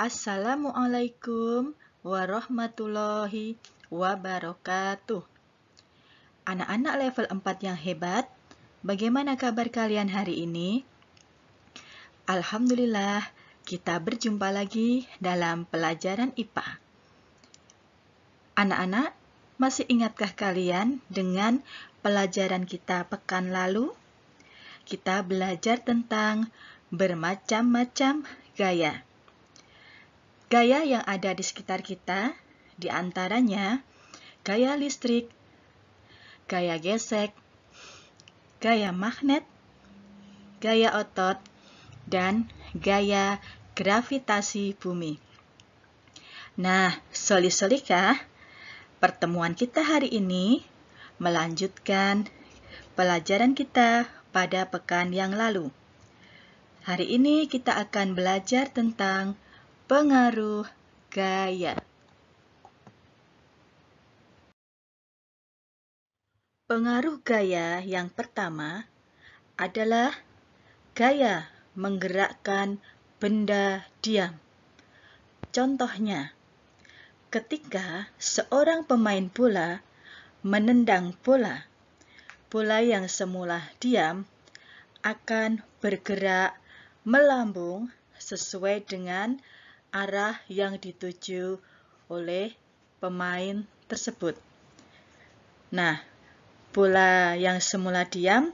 Assalamualaikum warahmatullahi wabarakatuh. Anak-anak level 4 yang hebat, bagaimana kabar kalian hari ini? Alhamdulillah, kita berjumpa lagi dalam pelajaran IPA. Anak-anak, masih ingatkah kalian dengan pelajaran kita pekan lalu? Kita belajar tentang bermacam-macam gaya. Gaya yang ada di sekitar kita, di antaranya gaya listrik, gaya gesek, gaya magnet, gaya otot, dan gaya gravitasi bumi. Nah, soli-solika, pertemuan kita hari ini melanjutkan pelajaran kita pada pekan yang lalu. Hari ini kita akan belajar tentang pengaruh gaya. Pengaruh gaya yang pertama adalah gaya menggerakkan benda diam. Contohnya, ketika seorang pemain bola menendang bola, bola yang semula diam akan bergerak melambung sesuai dengan arah yang dituju oleh pemain tersebut. Nah, bola yang semula diam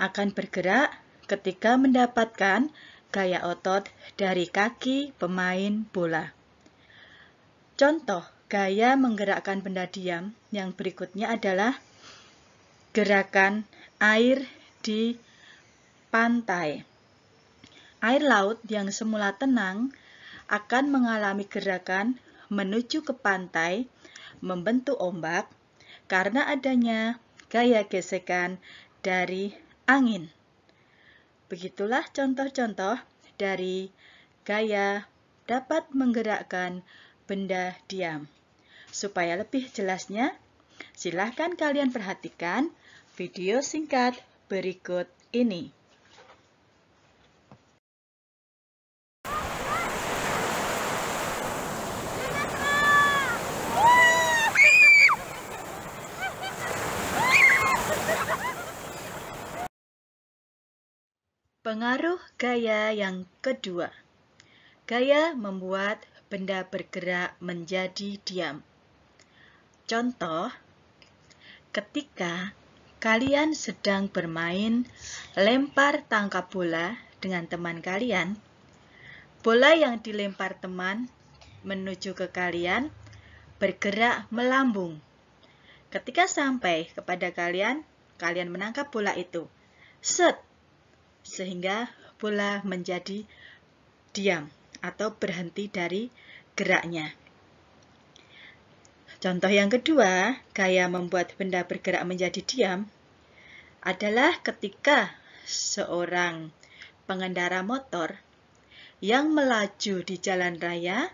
akan bergerak ketika mendapatkan gaya otot dari kaki pemain bola. Contoh gaya menggerakkan benda diam yang berikutnya adalah gerakan air di pantai. Air laut yang semula tenang akan mengalami gerakan menuju ke pantai membentuk ombak karena adanya gaya gesekan dari angin. Begitulah contoh-contoh dari gaya dapat menggerakkan benda diam. Supaya lebih jelasnya, silahkan kalian perhatikan video singkat berikut ini. Pengaruh gaya yang kedua. Gaya membuat benda bergerak menjadi diam. Contoh, ketika kalian sedang bermain lempar tangkap bola dengan teman kalian, bola yang dilempar teman menuju ke kalian bergerak melambung. Ketika sampai kepada kalian, kalian menangkap bola itu. Set, sehingga bola menjadi diam atau berhenti dari geraknya. Contoh yang kedua, gaya membuat benda bergerak menjadi diam adalah ketika seorang pengendara motor yang melaju di jalan raya,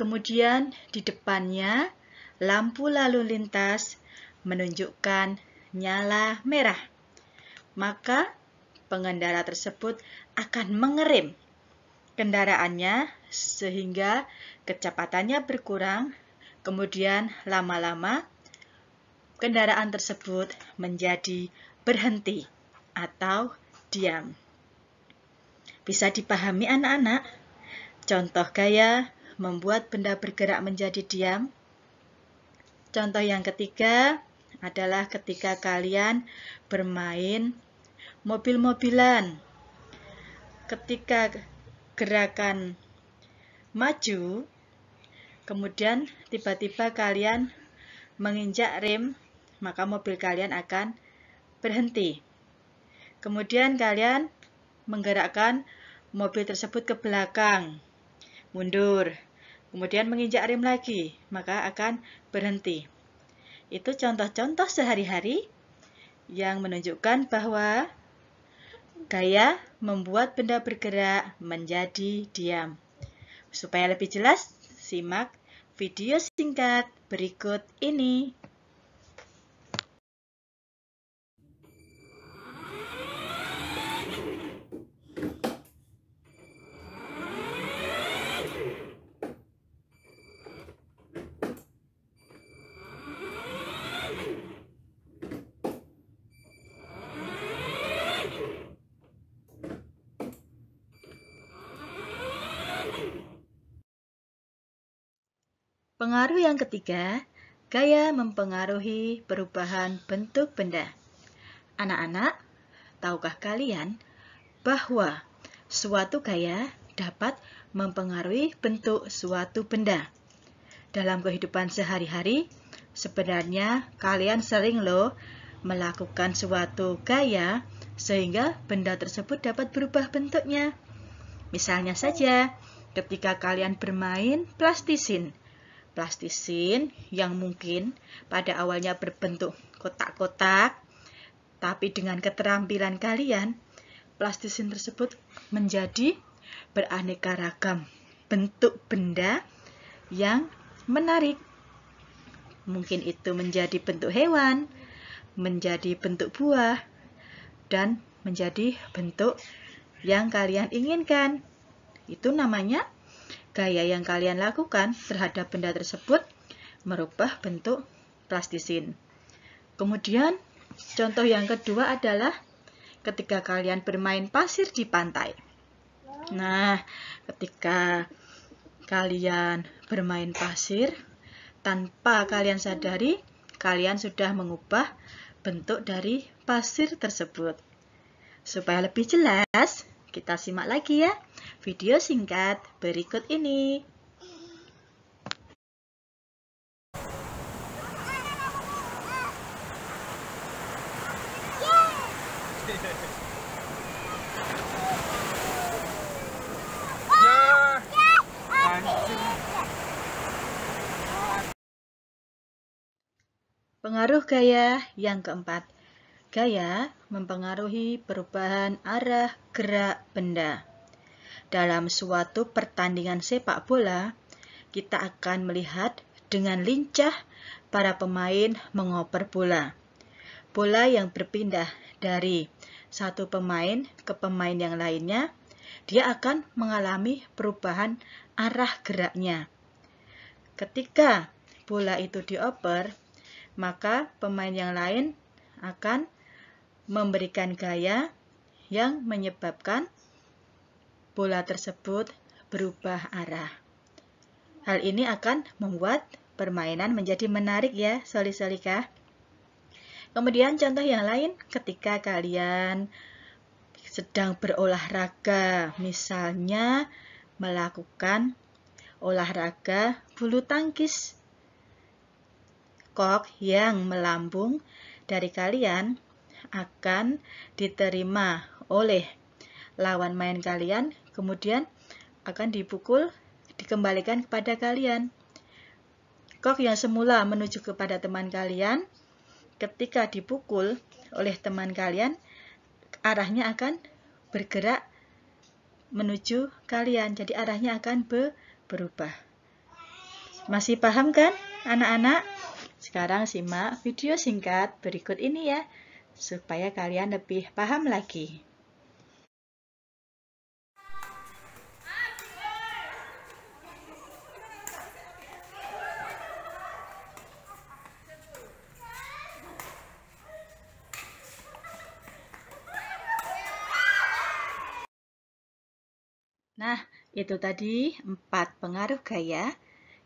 kemudian di depannya lampu lalu lintas menunjukkan nyala merah. Maka pengendara tersebut akan mengerim kendaraannya sehingga kecepatannya berkurang, kemudian lama-lama kendaraan tersebut menjadi berhenti atau diam. Bisa dipahami anak-anak? Contoh gaya membuat benda bergerak menjadi diam. Contoh yang ketiga adalah ketika kalian bermain mobil-mobilan. Ketika gerakan maju, kemudian tiba-tiba kalian menginjak rem, maka mobil kalian akan berhenti. Kemudian kalian menggerakkan mobil tersebut ke belakang, mundur, kemudian menginjak rem lagi, maka akan berhenti. Itu contoh-contoh sehari-hari yang menunjukkan bahwa Gaya membuat benda bergerak menjadi diam. Supaya lebih jelas, simak video singkat berikut ini. Pengaruh yang ketiga, gaya mempengaruhi perubahan bentuk benda. Anak-anak, tahukah kalian bahwa suatu gaya dapat mempengaruhi bentuk suatu benda? Dalam kehidupan sehari-hari, sebenarnya kalian sering loh melakukan suatu gaya sehingga benda tersebut dapat berubah bentuknya. Misalnya saja, ketika kalian bermain plastisin, plastisin yang mungkin pada awalnya berbentuk kotak-kotak, tapi dengan keterampilan kalian, plastisin tersebut menjadi beraneka ragam bentuk benda yang menarik. Mungkin itu menjadi bentuk hewan, menjadi bentuk buah, dan menjadi bentuk yang kalian inginkan. Itu namanya gaya yang kalian lakukan terhadap benda tersebut merubah bentuk plastisin. Kemudian, contoh yang kedua adalah ketika kalian bermain pasir di pantai. Nah, ketika kalian bermain pasir, tanpa kalian sadari, kalian sudah mengubah bentuk dari pasir tersebut. Supaya lebih jelas, kita simak lagi ya video singkat berikut ini. Pengaruh gaya yang keempat. Gaya mempengaruhi perubahan arah gerak benda dalam suatu pertandingan sepak bola, kita akan melihat dengan lincah para pemain mengoper bola. Bola yang berpindah dari satu pemain ke pemain yang lainnya, dia akan mengalami perubahan arah geraknya. Ketika bola itu dioper, maka pemain yang lain akan memberikan gaya yang menyebabkan bola tersebut berubah arah. Hal ini akan membuat permainan menjadi menarik ya, soli Kemudian contoh yang lain ketika kalian sedang berolahraga, misalnya melakukan olahraga bulu tangkis. Kok yang melambung dari kalian akan diterima oleh lawan main kalian, kemudian akan dipukul, dikembalikan kepada kalian. Kok yang semula menuju kepada teman kalian, ketika dipukul oleh teman kalian, arahnya akan bergerak menuju kalian. Jadi arahnya akan berubah. Masih paham kan anak-anak? Sekarang simak video singkat berikut ini ya, supaya kalian lebih paham lagi. Itu tadi empat pengaruh gaya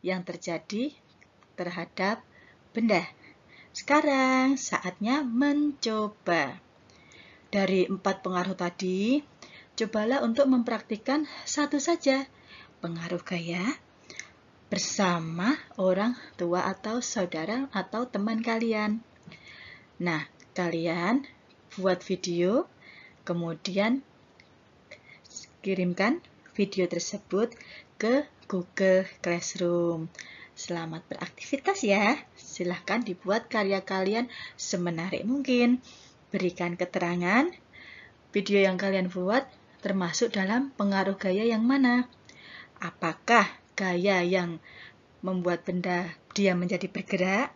yang terjadi terhadap benda. Sekarang saatnya mencoba. Dari empat pengaruh tadi, cobalah untuk mempraktikkan satu saja pengaruh gaya bersama orang tua atau saudara atau teman kalian. Nah, kalian buat video, kemudian kirimkan video tersebut ke Google Classroom. Selamat beraktivitas ya. Silahkan dibuat karya kalian semenarik mungkin. Berikan keterangan video yang kalian buat termasuk dalam pengaruh gaya yang mana. Apakah gaya yang membuat benda dia menjadi bergerak?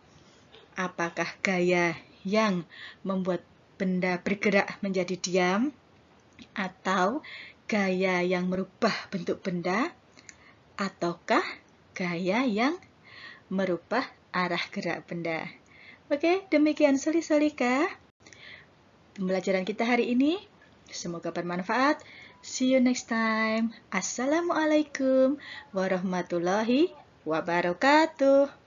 Apakah gaya yang membuat benda bergerak menjadi diam? Atau gaya yang merubah bentuk benda ataukah gaya yang merubah arah gerak benda. Oke, demikian seli Pembelajaran kita hari ini semoga bermanfaat. See you next time. Assalamualaikum warahmatullahi wabarakatuh.